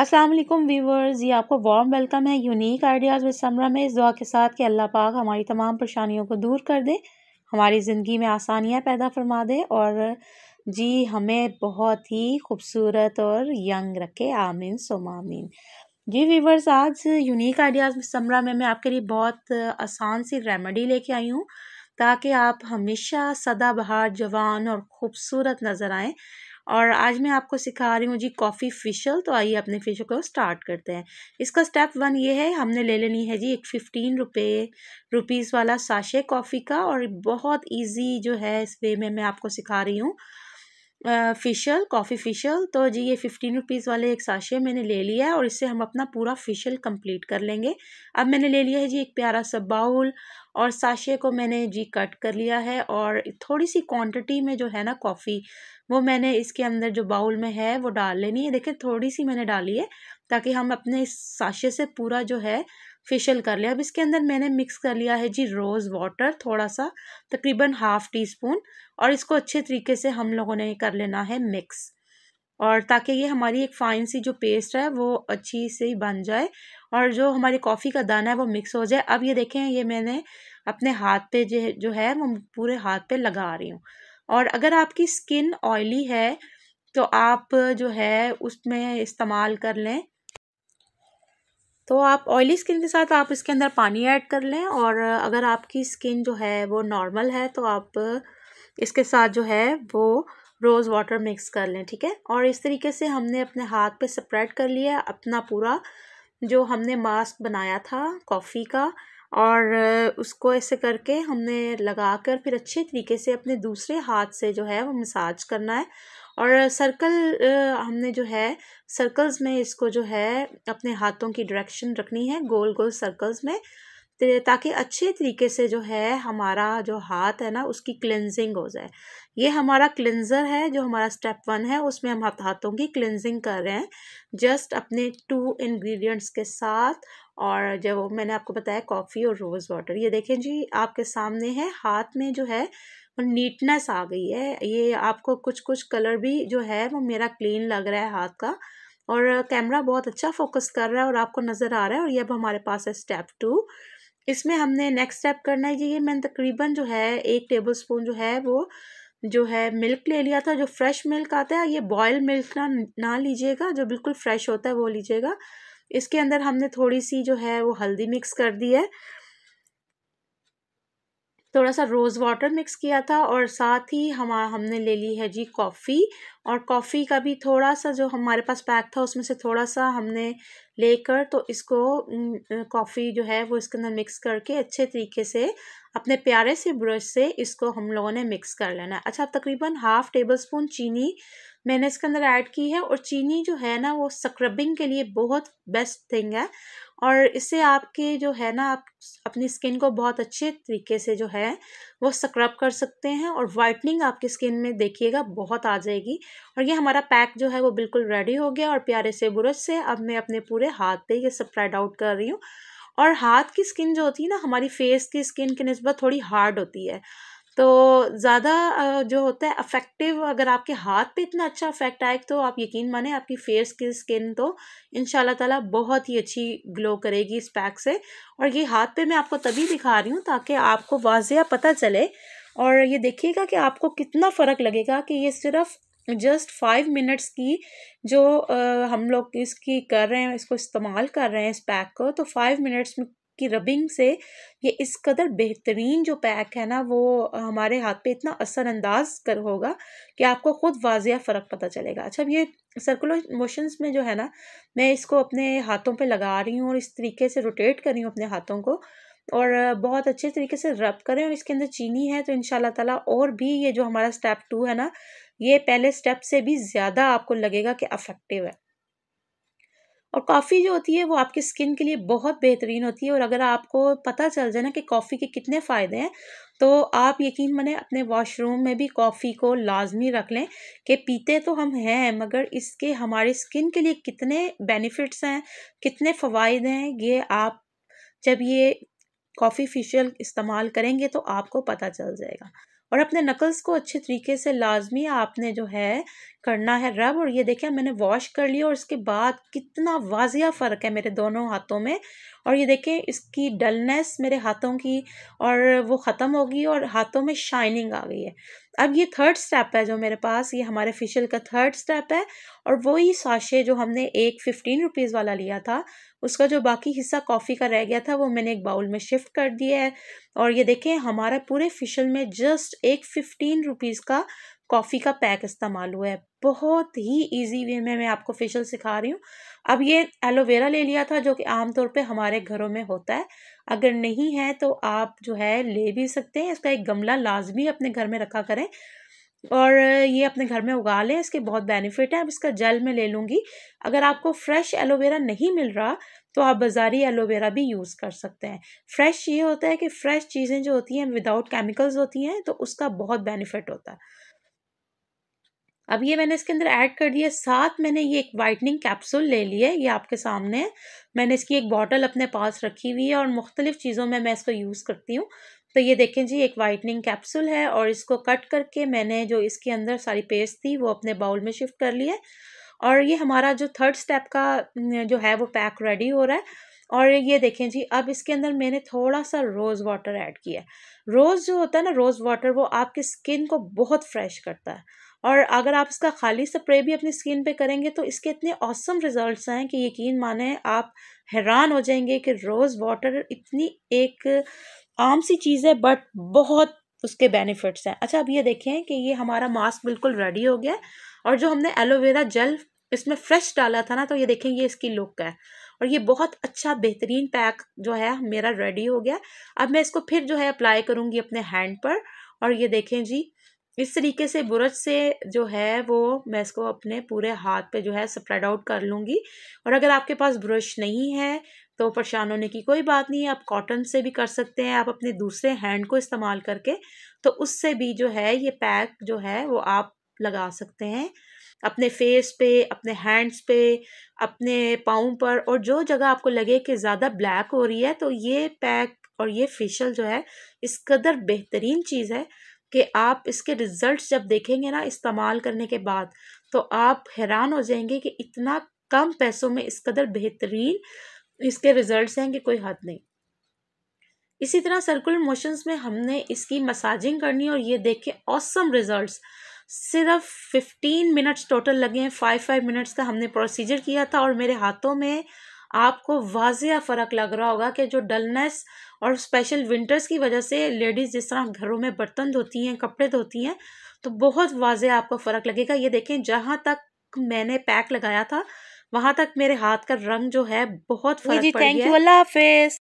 Aslam viewers ये आपको warm welcome है यूनिक आइडियाज़ विद समरा में इस दुआ के साथ कि अल्लाह पाक हमारी तमाम परेशानियों को दूर कर दे हमारी ज़िंदगी में आसानियाँ पैदा फरमा दे और जी हमें बहुत ही खूबसूरत और यंग रखे आमीन सोमामीन जी व्यूवर्स आज यूनिक आइडियाज़ विद समरा में मैं आपके लिए बहुत आसान सी रेमेडी लेके आई हूँ ताकि आप हमेशा सदाबहार जवान और ख़ूबसूरत नज़र आएँ और आज मैं आपको सिखा रही हूँ जी कॉफ़ी फिशल तो आइए अपने फेशियल को स्टार्ट करते हैं इसका स्टेप वन ये है हमने ले लेनी है जी एक फिफ्टीन रुपये रुपीज़ वाला साशे कॉफ़ी का और बहुत ईजी जो है इस वे में मैं आपको सिखा रही हूँ फ़िशल कॉफ़ी फ़िशल तो जी ये फ़िफ्टीन रुपीज़ वाले एक साशे मैंने ले लिया है और इससे हम अपना पूरा फेशियल कंप्लीट कर लेंगे अब मैंने ले लिया है जी एक प्यारा सा बाउल और साशे को मैंने जी कट कर लिया है और थोड़ी सी क्वांटिटी में जो है ना कॉफ़ी वो मैंने इसके अंदर जो बाउल में है वो डाल लेनी है देखिए थोड़ी सी मैंने डाली है ताकि हम अपने इस साशे से पूरा जो है फिशल कर लें अब इसके अंदर मैंने मिक्स कर लिया है जी रोज़ वाटर थोड़ा सा तकरीबन हाफ़ टी स्पून और इसको अच्छे तरीके से हम लोगों ने कर लेना है मिक्स और ताकि ये हमारी एक फ़ाइन सी जो पेस्ट है वो अच्छी से ही बन जाए और जो हमारी कॉफ़ी का दाना है वो मिक्स हो जाए अब ये देखें ये मैंने अपने हाथ पे जो जो है वो पूरे हाथ पे लगा रही हूँ और अगर आपकी स्किन ऑयली है तो आप जो है उसमें इस्तेमाल कर लें तो आप ऑयली स्किन के साथ आप इसके अंदर पानी ऐड कर लें और अगर आपकी स्किन जो है वो नॉर्मल है तो आप इसके साथ जो है वो रोज़ वाटर मिक्स कर लें ठीक है और इस तरीके से हमने अपने हाथ पे स्प्रेड कर लिया अपना पूरा जो हमने मास्क बनाया था कॉफ़ी का और उसको ऐसे करके हमने लगा कर फिर अच्छे तरीके से अपने दूसरे हाथ से जो है वो मसाज करना है और सर्कल हमने जो है सर्कल्स में इसको जो है अपने हाथों की डायरेक्शन रखनी है गोल गोल सर्कल्स में ताकि अच्छे तरीके से जो है हमारा जो हाथ है ना उसकी क्लेंजिंग हो जाए ये हमारा क्लेंज़र है जो हमारा स्टेप वन है उसमें हम हाथों की क्लेंजिंग कर रहे हैं जस्ट अपने टू इंग्रेडिएंट्स के साथ और जब मैंने आपको बताया कॉफ़ी और रोज़ वाटर ये देखें जी आपके सामने है हाथ में जो है नीटनेस आ गई है ये आपको कुछ कुछ कलर भी जो है वो मेरा क्लीन लग रहा है हाथ का और कैमरा बहुत अच्छा फोकस कर रहा है और आपको नज़र आ रहा है और ये अब हमारे पास है स्टेप टू इसमें हमने नेक्स्ट स्टेप करना है ये मैंने तकरीबन जो है एक टेबल स्पून जो है वो जो है मिल्क ले लिया था जो फ्रेश मिल्क आता है ये बॉयल मिल्क ना ना लीजिएगा जो बिल्कुल फ्रेश होता है वो लीजिएगा इसके अंदर हमने थोड़ी सी जो है वो हल्दी मिक्स कर दी है थोड़ा सा रोज़ वाटर मिक्स किया था और साथ ही हम हमने ले ली है जी कॉफ़ी और कॉफ़ी का भी थोड़ा सा जो हमारे पास पैक था उसमें से थोड़ा सा हमने लेकर तो इसको कॉफ़ी जो है वो इसके अंदर मिक्स करके अच्छे तरीके से अपने प्यारे से ब्रश से इसको हम लोगों ने मिक्स कर लेना है अच्छा अब तकरीबन हाफ़ टेबल स्पून चीनी मैंने इसके अंदर ऐड की है और चीनी जो है ना वो स्क्रबिंग के लिए बहुत बेस्ट थिंग है और इससे आपके जो है ना आप अपनी स्किन को बहुत अच्छे तरीके से जो है वो स्क्रब कर सकते हैं और वाइटनिंग आपकी स्किन में देखिएगा बहुत आ जाएगी और ये हमारा पैक जो है वो बिल्कुल रेडी हो गया और प्यारे से बुरज से अब मैं अपने पूरे हाथ पे ये स्प्रेड आउट कर रही हूँ और हाथ की स्किन जो होती है ना हमारी फेस की स्किन की नस्बत थोड़ी हार्ड होती है तो ज़्यादा जो होता है अफेक्टिव अगर आपके हाथ पे इतना अच्छा अफेक्ट आए तो आप यकीन माने आपकी फेस की स्किन तो इन ताला बहुत ही अच्छी ग्लो करेगी इस पैक से और ये हाथ पे मैं आपको तभी दिखा रही हूँ ताकि आपको वाजिया पता चले और ये देखिएगा कि आपको कितना फ़र्क लगेगा कि ये सिर्फ जस्ट फाइव मिनट्स की जो आ, हम लोग इसकी कर रहे हैं इसको इस्तेमाल कर रहे हैं इस पैक को तो फाइव मिनट्स की रबिंग से ये इस कदर बेहतरीन जो पैक है ना वो हमारे हाथ पे इतना असरअंदाज कर होगा कि आपको ख़ुद वाजिया फ़र्क पता चलेगा अच्छा अब ये सर्कुलर मोशंस में जो है ना मैं इसको अपने हाथों पे लगा रही हूँ और इस तरीके से रोटेट कर रही हूँ अपने हाथों को और बहुत अच्छे तरीके से रब करें और इसके अंदर चीनी है तो इन ताला और भी ये जो हमारा स्टेप टू है ना ये पहले स्टेप से भी ज़्यादा आपको लगेगा कि अफेक्टिव है और कॉफ़ी जो होती है वो आपकी स्किन के लिए बहुत बेहतरीन होती है और अगर आपको पता चल जाए ना कि कॉफ़ी के कितने फ़ायदे हैं तो आप यकीन मने अपने वॉशरूम में भी कॉफ़ी को लाजमी रख लें कि पीते तो हम हैं मगर इसके हमारे स्किन के लिए कितने बेनिफिट्स हैं कितने फ़वाद हैं ये आप जब ये कॉफ़ी फेशियल इस्तेमाल करेंगे तो आपको पता चल जाएगा और अपने नकल्स को अच्छे तरीके से लाजमी आपने जो है करना है रब और ये देखें मैंने वॉश कर लिया और इसके बाद कितना वाजिया फ़र्क है मेरे दोनों हाथों में और ये देखें इसकी डलनेस मेरे हाथों की और वो ख़त्म हो गई और हाथों में शाइनिंग आ गई है अब ये थर्ड स्टेप है जो मेरे पास ये हमारे फेशियल का थर्ड स्टेप है और वही साशे जो हमने एक फ़िफ्टीन रुपीज़ वाला लिया था उसका जो बाकी हिस्सा कॉफ़ी का रह गया था वो मैंने एक बाउल में शिफ्ट कर दिया है और ये देखें हमारा पूरे फिशल में जस्ट एक फ़िफ्टीन रुपीज़ का कॉफ़ी का पैक इस्तेमाल हुआ है बहुत ही इजी वे में मैं आपको फेशियल सिखा रही हूँ अब ये एलोवेरा ले लिया था जो कि आमतौर पे हमारे घरों में होता है अगर नहीं है तो आप जो है ले भी सकते हैं इसका एक गमला लाजमी अपने घर में रखा करें और ये अपने घर में उगा लें इसके बहुत बेनिफिट हैं अब इसका जल मैं ले लूँगी अगर आपको फ्रेश एलोवेरा नहीं मिल रहा तो आप बाज़ारी एलोवेरा भी यूज़ कर सकते हैं फ्रेश ये होता है कि फ़्रेश चीज़ें जो होती हैं विदाउट केमिकल्स होती हैं तो उसका बहुत बेनिफिट होता है अब ये मैंने इसके अंदर ऐड कर दिया साथ मैंने ये एक वाइटनिंग कैप्सूल ले लिया है ये आपके सामने है मैंने इसकी एक बॉटल अपने पास रखी हुई है और मुख्तलिफ़ चीज़ों में मैं इसको यूज़ करती हूँ तो ये देखें जी एक वाइटनिंग कैप्सूल है और इसको कट करके मैंने जो इसके अंदर सारी पेस्ट थी वो अपने बाउल में शिफ्ट कर लिया और ये हमारा जो थर्ड स्टेप का जो है वो पैक रेडी हो रहा है और ये देखें जी अब इसके अंदर मैंने थोड़ा सा रोज़ वाटर ऐड किया है रोज़ जो होता है ना रोज़ वाटर वो आपकी स्किन को बहुत फ्रेश करता है और अगर आप इसका खाली स्प्रे भी अपनी स्किन पे करेंगे तो इसके इतने औसम रिजल्ट्स हैं कि यकीन माने आप हैरान हो जाएंगे कि रोज़ वाटर इतनी एक आम सी चीज़ है बट बहुत उसके बेनिफिट्स हैं अच्छा अब ये देखें कि ये हमारा मास्क बिल्कुल रेडी हो गया और जो हमने एलोवेरा जेल इसमें फ्रेश डाला था ना तो ये देखें ये इसकी लुक है और ये बहुत अच्छा बेहतरीन पैक जो है मेरा रेडी हो गया अब मैं इसको फिर जो है अप्लाई करूँगी अपने हैंड पर और ये देखें जी इस तरीके से ब्रश से जो है वो मैं इसको अपने पूरे हाथ पे जो है स्प्रेड आउट कर लूँगी और अगर आपके पास ब्रश नहीं है तो परेशान होने की कोई बात नहीं है आप कॉटन से भी कर सकते हैं आप अपने दूसरे हैंड को इस्तेमाल करके तो उससे भी जो है ये पैक जो है वो आप लगा सकते हैं अपने फेस पे अपने हैंड्स पे अपने पाँव पर और जो जगह आपको लगे कि ज़्यादा ब्लैक हो रही है तो ये पैक और ये फेशियल जो है इस कदर बेहतरीन चीज़ है कि आप इसके रिज़ल्ट्स जब देखेंगे ना इस्तेमाल करने के बाद तो आप हैरान हो जाएंगे कि इतना कम पैसों में इस कदर बेहतरीन इसके रिज़ल्ट हैं कि कोई हद नहीं इसी तरह सर्कुलर मोशंस में हमने इसकी मसाजिंग करनी और ये देखें ऑसम रिज़ल्ट सिर्फ फिफ्टीन मिनट्स टोटल लगे हैं फाइव फाइव मिनट्स का हमने प्रोसीजर किया था और मेरे हाथों में आपको वाजिया फ़र्क लग रहा होगा कि जो डलनेस और स्पेशल विंटर्स की वजह से लेडीज़ जिस तरह घरों में बर्तन धोती हैं कपड़े धोती हैं तो बहुत वाजिया आपको फ़र्क लगेगा ये देखें जहाँ तक मैंने पैक लगाया था वहाँ तक मेरे हाथ का रंग जो है बहुत फर्क गया थैंक यू अल्लाह हाफिज़